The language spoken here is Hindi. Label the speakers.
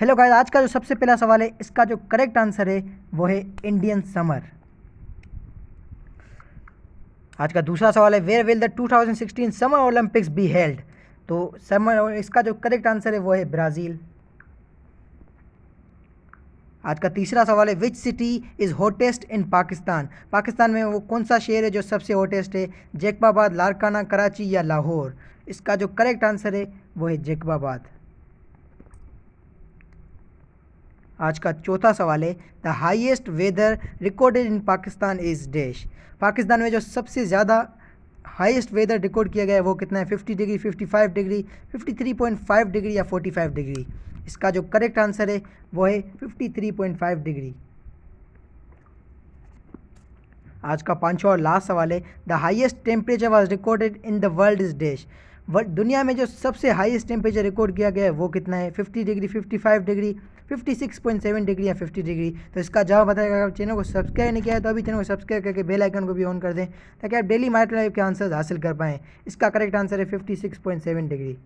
Speaker 1: हेलो गाइस आज का जो सबसे पहला सवाल है इसका जो करेक्ट आंसर है वो है इंडियन समर आज का दूसरा सवाल है where will the 2016 summer Olympics be held तो समर इसका जो करेक्ट आंसर है वो है ब्राज़ील आज का तीसरा सवाल है which city is hottest in Pakistan Pakistan में वो कौन सा शहर है जो सबसे हॉटेस्ट है जैकबाबाद लारकाना कराची या लाहौर इसका जो करेक्ट आंसर है वो है जैकबाबाद आज का चौथा सवाल है the highest weather recorded in Pakistan is dash Pakistan में जो सबसे ज़्यादा हाइस्ट वेदर रिकॉर्ड किया गया है वो कितना है 50 डिग्री 55 डिग्री 53.5 डिग्री या 45 डिग्री इसका जो करेक्ट आंसर है वो है 53.5 डिग्री आज का पांचवा और लास्ट सवाल है the highest temperature was recorded in the world is dash world दुनिया में जो सबसे हाईएस्ट टेम्परेचर रिकॉर्ड किया गया है वो कितना है 50 डिग्री 55 डिग्री 56.7 डिग्री या 50 डिग्री तो इसका जवाब बताएगा अगर चैनल को सब्सक्राइब नहीं किया है तो अभी चैनल को सब्सक्राइब करके बेल आइकन को भी ऑन कर दें ताकि आप डेली मार्केट लाइफ के आंसर्स हासिल कर पाएँ इसका करेक्ट आंसर है 56.7 डिग्री